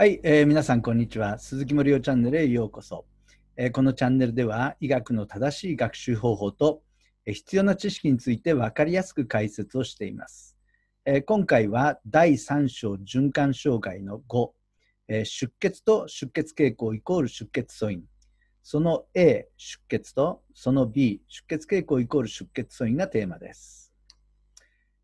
はい、えー、皆さんこんにちは。鈴木森夫チャンネルへようこそ、えー、このチャンネルでは医学の正しい学習方法と、えー、必要な知識について分かりやすく解説をしています。えー、今回は第3章循環障害の5、え出血と出血傾向イコール出血素因。その A 出血とその B 出血傾向イコール出血素因がテーマです。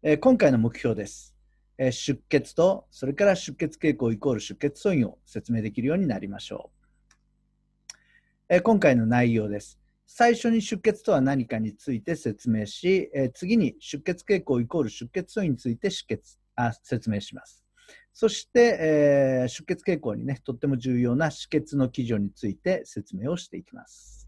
え今回の目標です。え出血と、それから出血傾向イコール出血素因を説明できるようになりましょう。え今回の内容です。最初に出血とは何かについて説明し、え次に出血傾向イコール出血素因について出血あ説明します。そして、え出血傾向にね、とっても重要な止血の基準について説明をしていきます。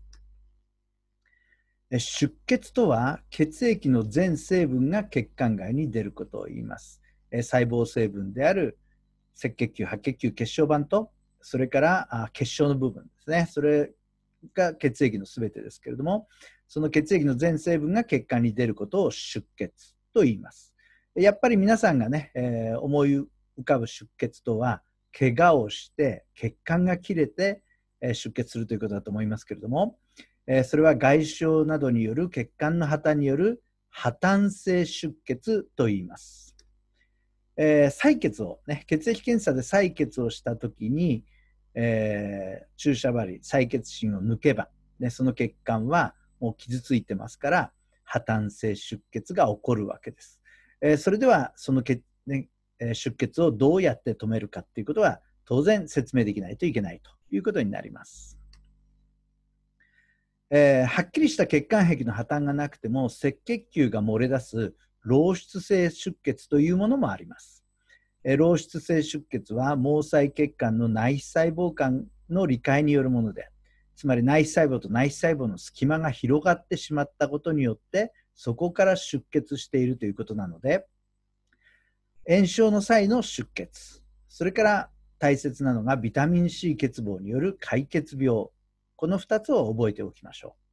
出血とは血液の全成分が血管外に出ることを言います。細胞成分である赤血球白血球血小板とそれから血小の部分ですねそれが血液の全てですけれどもその血液の全成分が血管に出ることを出血と言いますやっぱり皆さんがね、えー、思い浮かぶ出血とは怪我をして血管が切れて、えー、出血するということだと思いますけれども、えー、それは外傷などによる血管の破綻による破綻性出血と言いますえー、採血を、ね、血液検査で採血をした時に、えー、注射針、採血芯を抜けば、ね、その血管はもう傷ついてますから、破綻性出血が起こるわけです。えー、それでは、その血、ね、出血をどうやって止めるかっていうことは、当然説明できないといけないということになります。えー、はっきりした血管壁の破綻がなくても赤血球が漏れ出す漏出性出血というものもあります。漏出性出血は毛細血管の内皮細胞間の理解によるものでつまり内皮細胞と内皮細胞の隙間が広がってしまったことによってそこから出血しているということなので炎症の際の出血それから大切なのがビタミン C 欠乏による解血病この2つを覚えておきましょう。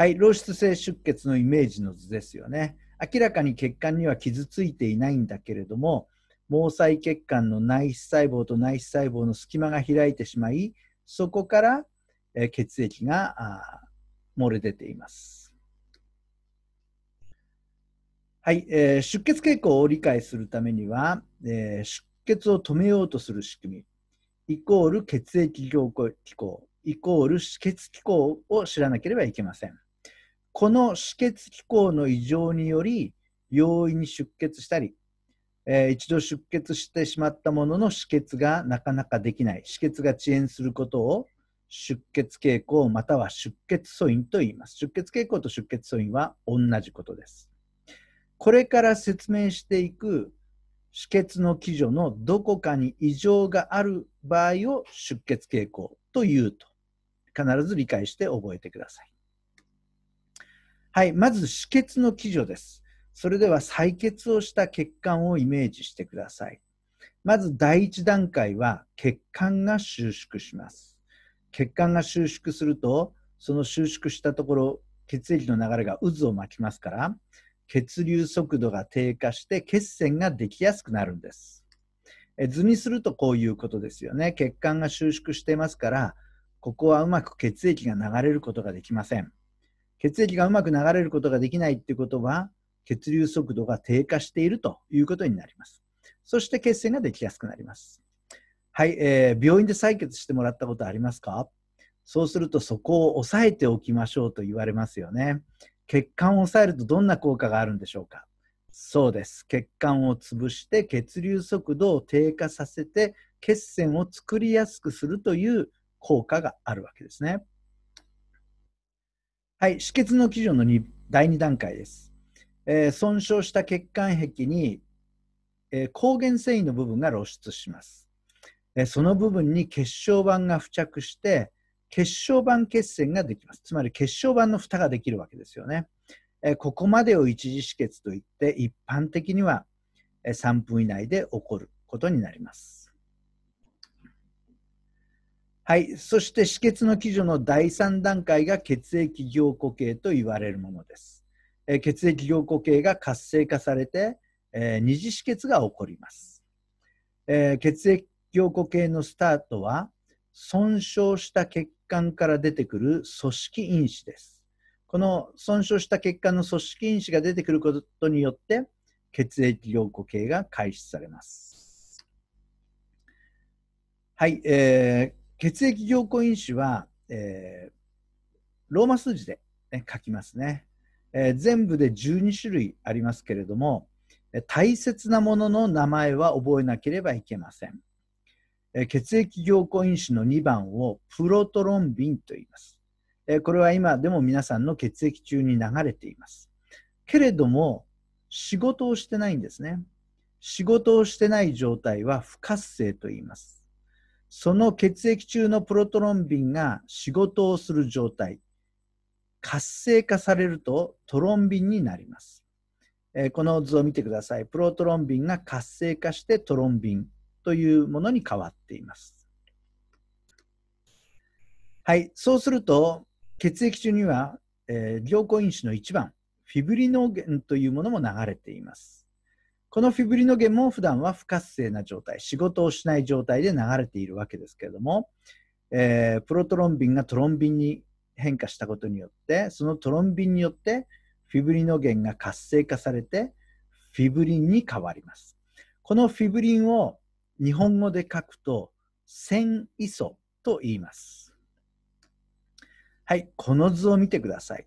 はい、漏出性出血のイメージの図ですよね。明らかに血管には傷ついていないんだけれども、毛細血管の内皮細胞と内皮細胞の隙間が開いてしまい、そこから血液が漏れ出ています。はい、えー、出血傾向を理解するためには、えー、出血を止めようとする仕組み、イコール血液凝固機構、イコール止血機構を知らなければいけません。この止血機構の異常により容易に出血したり、えー、一度出血してしまったものの止血がなかなかできない止血が遅延することを出血傾向または出血素因と言います出血傾向と出血素因は同じことですこれから説明していく止血の基準のどこかに異常がある場合を出血傾向というと必ず理解して覚えてくださいはい、まず止血の基準です。それでは採血をした血管をイメージしてください。まず第1段階は血管が収縮します。血管が収縮すると、その収縮したところ、血液の流れが渦を巻きますから、血流速度が低下して血栓ができやすくなるんです。え図にするとこういうことですよね。血管が収縮してますから、ここはうまく血液が流れることができません。血液がうまく流れることができないってことは、血流速度が低下しているということになります。そして血栓ができやすくなります。はい、えー、病院で採血してもらったことありますかそうするとそこを抑えておきましょうと言われますよね。血管を抑えるとどんな効果があるんでしょうかそうです。血管を潰して血流速度を低下させて血栓を作りやすくするという効果があるわけですね。はい、止血の基準の2第2段階です。えー、損傷した血管壁に、えー、抗原繊維の部分が露出します。えー、その部分に血小板が付着して、血小板血栓ができます。つまり血小板の蓋ができるわけですよね。えここまでを一次止血といって、一般的には3分以内で起こることになります。はい、そして止血の基準の第3段階が血液凝固系と言われるものです。え血液凝固系が活性化されて、え二次止血が起こります。え血液凝固系のスタートは損傷した血管から出てくる組織因子です。この損傷した血管の組織因子が出てくることによって血液凝固系が開始されます。はい、えー血液凝固因子は、えー、ローマ数字で、ね、書きますね、えー、全部で12種類ありますけれども、大切なものの名前は覚えなければいけません。えー、血液凝固因子の2番をプロトロンビンと言います。えー、これは今でも皆さんの血液中に流れています。けれども、仕事をしてないんですね。仕事をしてない状態は不活性と言います。その血液中のプロトロンビンが仕事をする状態、活性化されるとトロンビンになります。えー、この図を見てください。プロトロンビンが活性化してトロンビンというものに変わっています。はい、そうすると血液中には、えー、良因子の1番、フィブリノーゲンというものも流れています。このフィブリノゲンも普段は不活性な状態、仕事をしない状態で流れているわけですけれども、えー、プロトロンビンがトロンビンに変化したことによって、そのトロンビンによってフィブリノゲンが活性化されて、フィブリンに変わります。このフィブリンを日本語で書くと、線位素と言います。はい、この図を見てください。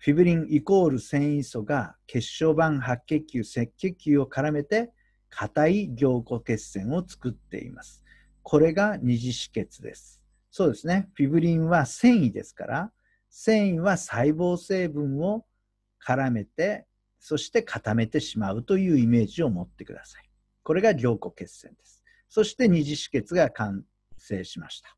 フィブリンイコール繊維素が血小板白血球、赤血球を絡めて硬い凝固血栓を作っています。これが二次止血です。そうですね。フィブリンは繊維ですから、繊維は細胞成分を絡めて、そして固めてしまうというイメージを持ってください。これが凝固血栓です。そして二次止血が完成しました。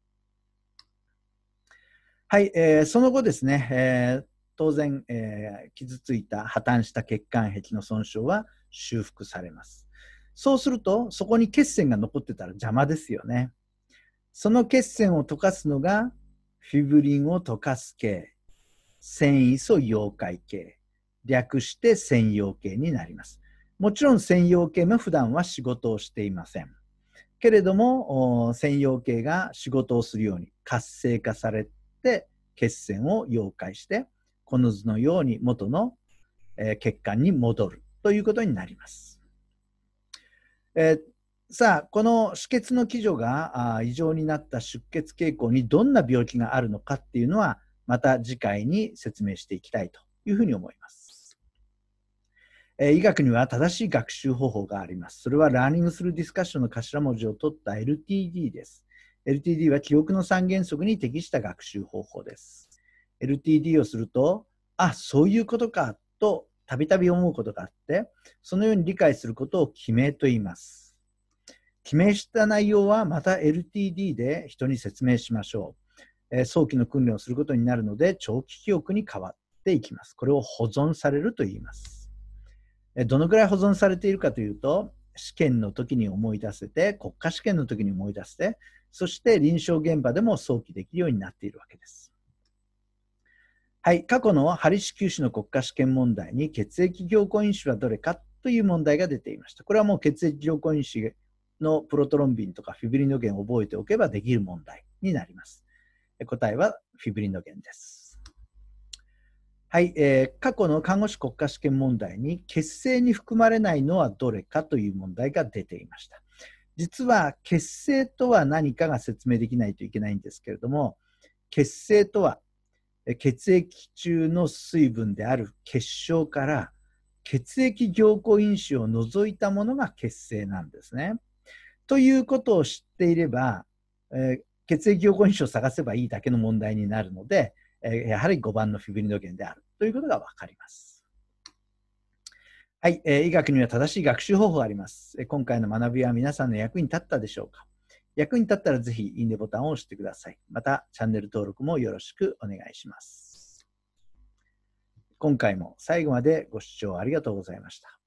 はい、えー、その後ですね、えー、当然、えー、傷ついた破綻した血管壁の損傷は修復されます。そうすると、そこに血栓が残ってたら邪魔ですよね。その血栓を溶かすのが、フィブリンを溶かす系、繊維素溶解系、略して専用系になります。もちろん専用系も普段は仕事をしていません。けれども、専用系が仕事をするように活性化されて、血栓を溶解して、この図のように元の、えー、血管に戻るということになります。えー、さあ、この止血の基準が異常になった出血傾向にどんな病気があるのかっていうのは、また次回に説明していきたいというふうに思います。えー、医学には正しい学習方法があります。それは、ラーニングするディスカッションの頭文字を取った LTD です。LTD は記憶の三原則に適した学習方法です。LTD をすると、あ、そういうことかとたびたび思うことがあって、そのように理解することを記名と言います。記名した内容はまた LTD で人に説明しましょう。えー、早期の訓練をすることになるので、長期記憶に変わっていきます。これを保存されると言います。えー、どのくらい保存されているかというと、試験の時に思い出せて、国家試験の時に思い出せて、そして臨床現場でも早期できるようになっているわけです。はい、過去のハリシキュー種の国家試験問題に血液凝固因子はどれかという問題が出ていました。これはもう血液凝固因子のプロトロンビンとかフィブリノゲンを覚えておけばできる問題になります。答えはフィブリノゲンです。はい、えー、過去の看護師国家試験問題に血清に含まれないのはどれかという問題が出ていました。実は血清とは何かが説明できないといけないんですけれども、血清とは血液中の水分である結晶から血液凝固因子を除いたものが血清なんですね。ということを知っていれば、えー、血液凝固因子を探せばいいだけの問題になるので、えー、やはり5番のフィブリノゲンであるということが分かります。はい、えー、医学には正しい学習方法があります。今回の学びは皆さんの役に立ったでしょうか役に立ったらぜひいいねボタンを押してください。また、チャンネル登録もよろしくお願いします。今回も最後までご視聴ありがとうございました。